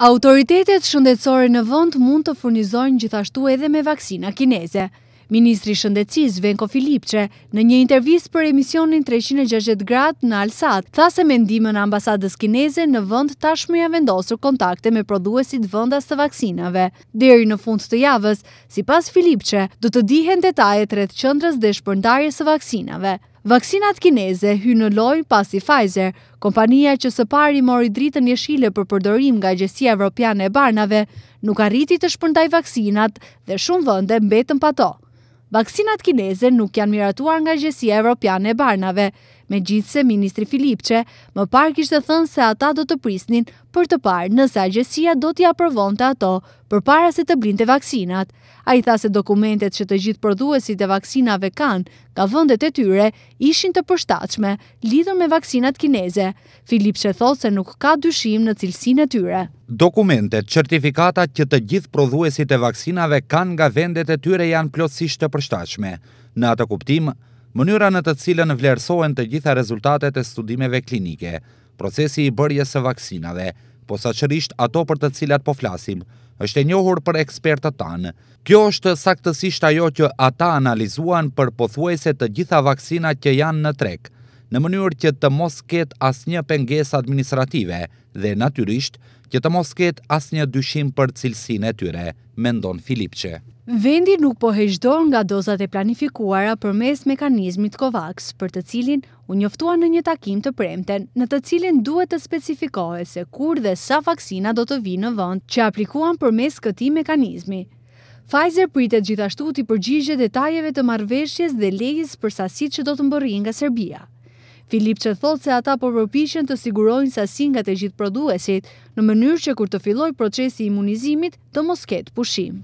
Autoritetet shëndetsore në vënd mund të furnizojnë gjithashtu edhe me vaksina kineze. Ministri shëndecis Venko Filipqe në një intervjis për emisionin 360 grad në Alsat, tha se mendime ambasadës kineze në vënd tashmëja vendosur kontakte me produesit vëndas të vaksinave. Deri në fund të javës, si pas Filipqe, du të dihen detajet rreth qëndrës dhe shpërndarjes të vaksinave. Vaksinat kineze hynë në lojnë pasi Pfizer, kompanija që së pari mori dritën një shile për përdorim nga gjësia evropiane e barnave, nuk arriti të shpërndaj vaksinat dhe shumë vënde mbetën pa to. Vaksinat kineze nuk janë miratuar nga gjësia evropiane e barnave, me gjithë se Ministri Filipqe më parë kishtë thënë se ata do të prisnin për të parë nëse agjesia do t'ja provon të ato për para se të blinte vaksinat. A i tha se dokumentet që të gjithë përduesi e vaksinave kanë ka vëndet e tyre ishin të përshtachme lidhën me vaksinat kineze. Filipqe thotë se nuk ka dyshim në cilsin e tyre. Dokumentet, certifikatat që të gjithë prodhuesit e vaksinave kanë nga vendet e tyre janë plotësisht të përshtachme. Në atë kuptim, mënyra në të cilën vlerësohen të gjitha rezultatet e studimeve klinike, procesi i bërje së vaksinave, po sa qërisht ato për të cilat po flasim, është e njohur për ekspertët tanë. Kjo është saktësisht ajo që ata analizuan për pothuese të gjitha vaksinat që janë në trekë, në mënyrë që të mos ketë asnjë penges administrative dhe natyrisht që të mos ketë asnjë dyshim për cilësinë e tyre, mendon Filipçe. Vendi nuk po heqdo nga dozat e planifikuara për mes mekanizmit COVAX, për të cilin u njoftua në një takim të premten, në të cilin duhet të specifikohet se kur dhe sa vaksina do të vi në vënd që aplikuan për mes këti mekanizmi. Pfizer pritet gjithashtu të i përgjigje detajeve të marveshjes dhe lejës për sasit që do të mbërri nga Serbia. Filip që thotë se ata përpërpishën po të sigurojnë sa singat e gjithë produesit në mënyrë që kur të filloj procesi imunizimit të mosket pushim.